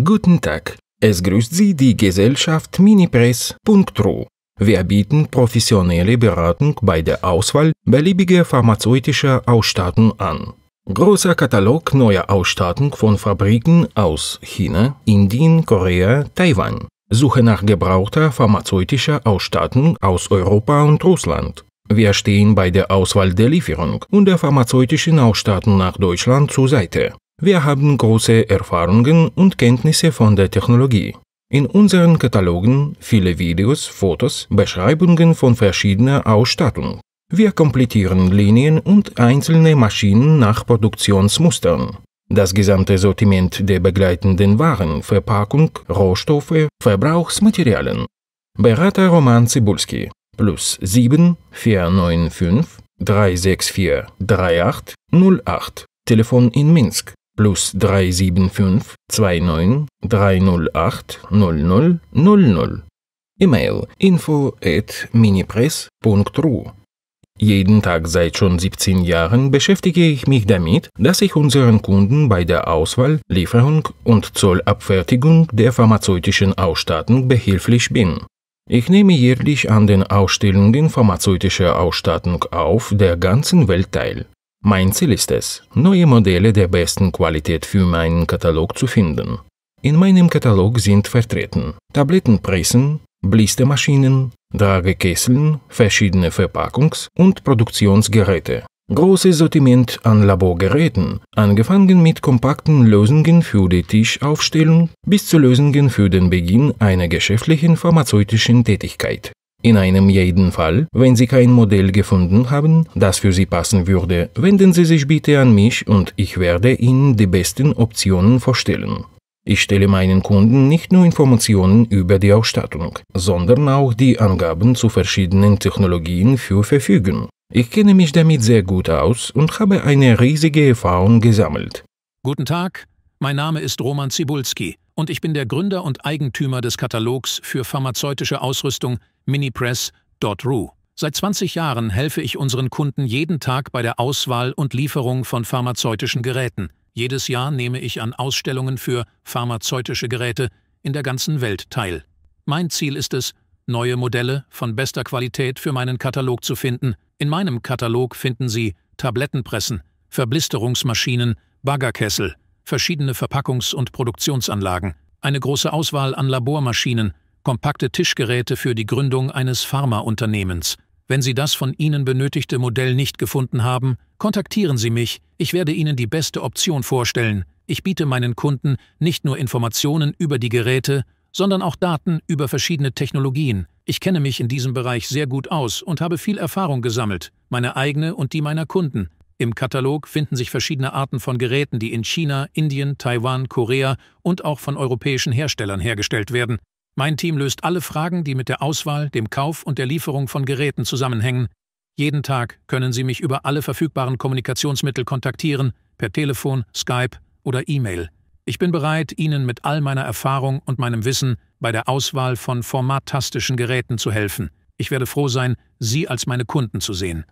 Guten Tag, es grüßt Sie die Gesellschaft Minipress.ru. Wir bieten professionelle Beratung bei der Auswahl beliebiger pharmazeutischer Ausstattung an. Großer Katalog neuer Ausstattung von Fabriken aus China, Indien, Korea, Taiwan. Suche nach gebrauchter pharmazeutischer Ausstattung aus Europa und Russland. Wir stehen bei der Auswahl der Lieferung und der pharmazeutischen Ausstattung nach Deutschland zur Seite. Wir haben große Erfahrungen und Kenntnisse von der Technologie. In unseren Katalogen viele Videos, Fotos, Beschreibungen von verschiedener Ausstattung. Wir komplettieren Linien und einzelne Maschinen nach Produktionsmustern. Das gesamte Sortiment der begleitenden Waren, Verpackung, Rohstoffe, Verbrauchsmaterialien. Berater Roman Zibulski plus 7 495 364 3808 Telefon in Minsk plus 375 29 308 00 00. E-Mail info at minipress.ru jeden Tag seit schon 17 Jahren beschäftige ich mich damit, dass ich unseren Kunden bei der Auswahl, Lieferung und Zollabfertigung der pharmazeutischen Ausstattung behilflich bin. Ich nehme jährlich an den Ausstellungen pharmazeutischer Ausstattung auf der ganzen Welt teil. Mein Ziel ist es, neue Modelle der besten Qualität für meinen Katalog zu finden. In meinem Katalog sind vertreten Tablettenpressen, Blistermaschinen, Tragekesseln, verschiedene Verpackungs- und Produktionsgeräte. Großes Sortiment an Laborgeräten, angefangen mit kompakten Lösungen für die Tischaufstellung bis zu Lösungen für den Beginn einer geschäftlichen pharmazeutischen Tätigkeit. In einem jeden Fall, wenn Sie kein Modell gefunden haben, das für Sie passen würde, wenden Sie sich bitte an mich und ich werde Ihnen die besten Optionen vorstellen. Ich stelle meinen Kunden nicht nur Informationen über die Ausstattung, sondern auch die Angaben zu verschiedenen Technologien für Verfügung. Ich kenne mich damit sehr gut aus und habe eine riesige Erfahrung gesammelt. Guten Tag, mein Name ist Roman Zibulski und ich bin der Gründer und Eigentümer des Katalogs für pharmazeutische Ausrüstung minipress.ru. Seit 20 Jahren helfe ich unseren Kunden jeden Tag bei der Auswahl und Lieferung von pharmazeutischen Geräten. Jedes Jahr nehme ich an Ausstellungen für pharmazeutische Geräte in der ganzen Welt teil. Mein Ziel ist es, neue Modelle von bester Qualität für meinen Katalog zu finden. In meinem Katalog finden Sie Tablettenpressen, Verblisterungsmaschinen, Baggerkessel, verschiedene Verpackungs- und Produktionsanlagen, eine große Auswahl an Labormaschinen, kompakte Tischgeräte für die Gründung eines Pharmaunternehmens. Wenn Sie das von Ihnen benötigte Modell nicht gefunden haben, kontaktieren Sie mich, ich werde Ihnen die beste Option vorstellen. Ich biete meinen Kunden nicht nur Informationen über die Geräte, sondern auch Daten über verschiedene Technologien. Ich kenne mich in diesem Bereich sehr gut aus und habe viel Erfahrung gesammelt, meine eigene und die meiner Kunden. Im Katalog finden sich verschiedene Arten von Geräten, die in China, Indien, Taiwan, Korea und auch von europäischen Herstellern hergestellt werden. Mein Team löst alle Fragen, die mit der Auswahl, dem Kauf und der Lieferung von Geräten zusammenhängen. Jeden Tag können Sie mich über alle verfügbaren Kommunikationsmittel kontaktieren, per Telefon, Skype oder E-Mail. Ich bin bereit, Ihnen mit all meiner Erfahrung und meinem Wissen bei der Auswahl von formattastischen Geräten zu helfen. Ich werde froh sein, Sie als meine Kunden zu sehen.